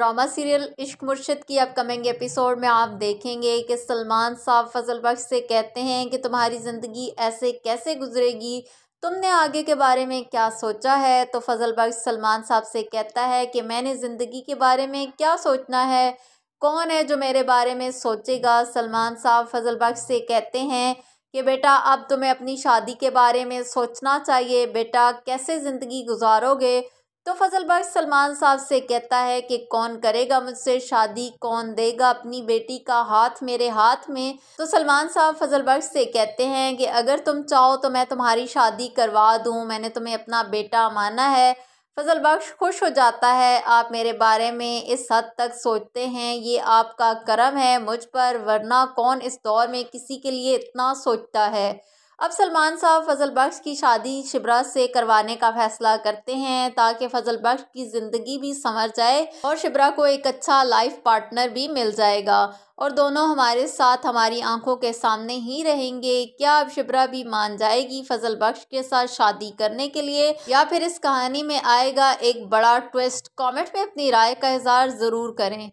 drama serial इश्क मुर्शद की upcoming episode में आप देखेंगे कि सलमान साहब फजल बख्श से कहते हैं कि तुम्हारी ज़िंदगी ऐसे कैसे गुजरेगी तुमने आगे के बारे में क्या सोचा है तो फजल बख्श सलमान साहब से कहता है कि मैंने ज़िंदगी के बारे में क्या सोचना है कौन है जो मेरे बारे में सोचेगा सलमान साहब फजल बख्श से कहते हैं कि बेटा अब तुम्हें अपनी शादी के बारे में सोचना चाहिए बेटा कैसे ज़िंदगी गुजारोगे तो फजल बख्श सलमान साहब से कहता है कि कौन करेगा मुझसे शादी कौन देगा अपनी बेटी का हाथ मेरे हाथ में तो सलमान साहब फजल बख्श से कहते हैं कि अगर तुम चाहो तो मैं तुम्हारी शादी करवा दूं मैंने तुम्हें अपना बेटा माना है फजल बख्श खुश हो जाता है आप मेरे बारे में इस हद तक सोचते हैं ये आपका करम है मुझ पर वरना कौन इस दौर में किसी के लिए इतना सोचता है अब सलमान साहब फजल बख्श की शादी शिबरा से करवाने का फैसला करते हैं ताकि फजल बख्श की ज़िंदगी भी संवर जाए और शिबरा को एक अच्छा लाइफ पार्टनर भी मिल जाएगा और दोनों हमारे साथ हमारी आंखों के सामने ही रहेंगे क्या अब शिबरा भी मान जाएगी फजल बख्श के साथ शादी करने के लिए या फिर इस कहानी में आएगा एक बड़ा ट्विस्ट कॉमेंट में अपनी राय का इजहार ज़रूर करें